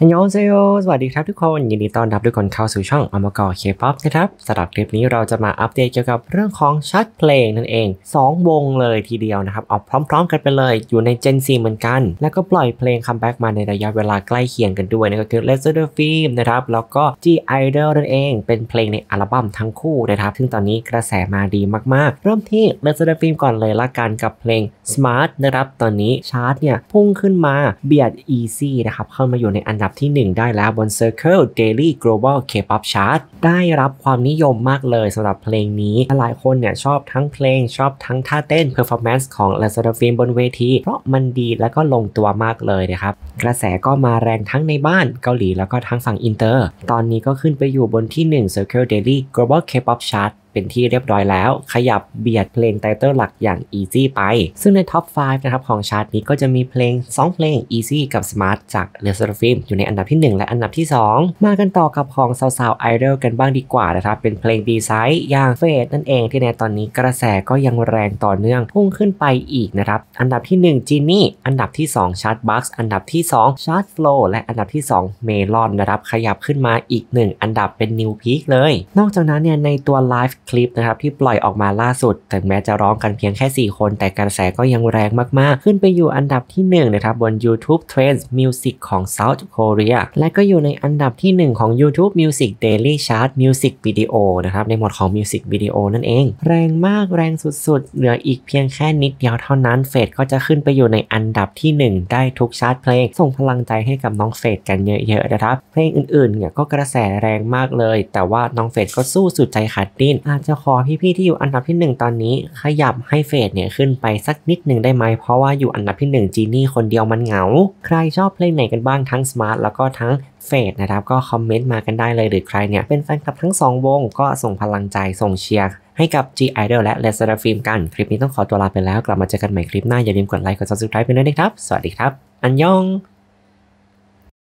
ฮัลยหลเซสวัสดีครับ ทุกคน ยินดีต้อนรับทุกคนเข้าสู่ช่องอมกอเคป๊อปนะครับสำหรับคลิปนี้เราจะมาอัปเดตเกี่ยวกับเรื่องของชัดเพลงนั่นเอง2 วงเลยทีเดียวนะครับออกพร้อม ๆ กันไปเลยอยู่ในเจนซีเหมือนกัน แล้วก็ปล่อยเพลงคัมแบ็กมาในระยะเวลาใกล้เคียงกันด้วยนะก็คือ l e s t e r Film นะครับแล้วก็ G Idol นั่นเองเป็นเพลงในอัลบั้มทั้งคู่นะครับซึ่งตอนนี้กระแสมาดีมาก ๆ เริ่มที่ l e s t e r Film ก่อนเลยละกันกับเพลง Smart นะครับตอนนี้ชาร์ตเนี่ยพุ่งขึ้นมาเบียด Easy นะครับเข้ามาอยู่ในอันดับับที่ 1 ได้แล้วบน Circle Daily Global K-pop Chart ได้รับความนิยมมากเลยสำหรับเพลงนี้ หลายคนเนี่ยชอบทั้งเพลงชอบทั้งท่าเต้น performance ของ l a z a r o f i n บนเวทีเพราะมันดีและก็ลงตัวมากเลยนะครับกระแสก็มาแรงทั้งในบ้านเกาหลีแล้วก็ทั้งฝั่งอินเตอร์ตอนนี้ก็ขึ้นไปอยู่บนที่ 1 Circle Daily Global K-pop Chart ็นที่เรียบร้อยแล้ว ขยับเบียดเพลงไตเติลหลักอย่าง Easy ไป ซึ่งในท็อป 5 นะครับของชาร์ตนี้ก็จะมีเพลง 2 เพลง Easy กับ Smart จากเ e s e r a p h i m อยู่ในอันดับที่ 1 และอันดับที่ 2 มากันต่อกับของสาวๆไอดอลกันบ้างดีกว่านะครับเป็นเพลง B ีไซ e ์อย่างเฟสนั่นเองที่ในตอนนี้กระแสก็ยังแรงต่อเนื่องพุ่งขึ้นไปอีกนะครับ อันดับที่1 g ีนี่อันดับที่2ชาร์ตบั x อันดับที่2ชาร์ตโฟลและอันดับที่2เมลอนนะครับขยับขึ้นมาอีก 1 อันดับเป็นนิว e a k เลยนอกจากนั้นเนี่ยในตัว Live คลิปนะครับที่ปล่อยออกมาล่าสุด ถึงแม้จะร้องกันเพียงแค่ 4 คน แต่กระแสก็ยังแรงมากๆ ขึ้นไปอยู่อันดับที่1นะครับบน YouTube Trends Music ของ South Korea และก็อยู่ในอันดับที่ 1 ของ YouTube Music Daily Chart Music Video นะครับในหมวดของ Music Video นั่นเอง แรงมากแรงสุด ๆ เหลืออีกเพียงแค่นิดเดียวเท่านั้นเฟดก็จะขึ้นไปอยู่ในอันดับที่ 1 ได้ทุกชาร์ตเพลง ส่งพลังใจให้กับน้องเฟดกันเยอะๆนะครับเพลงอื่นๆเนี่ยก็กระแสแรงมากเลย แต่ว่าน้องเฟดก็สู้สุดใจขาดดิ้นอาจจะขอพี่ๆ ที่อยู่อันดับที่ 1 ตอนนี้ ขยับให้เฟดเนี่ย ขึ้นไปสักนิดหนึ่งได้ไหมเพราะว่าอยู่อันดับที่ 1 จีนี่ คนเดียวมันเหงา ใครชอบเพลงไหนกันบ้างทั้งสมาร์ทแล้วก็ทั้งเฟดนะครับ ก็คอมเมนต์มากันได้เลย หรือใครเนี่ย เป็นแฟนคลับทั้ง 2 วงก็ส่งพลังใจส่งเชียร์ ให้กับ G Idol และ l e s t e r Film กันคลิปนี้ต้องขอตัวลาไปแล้วกลับมาเจอกันใหม่คลิปหน้าอย่าลืมกดไลค์กด subscribe ไปด้วยนะครับสวัสดีครับ อันยอง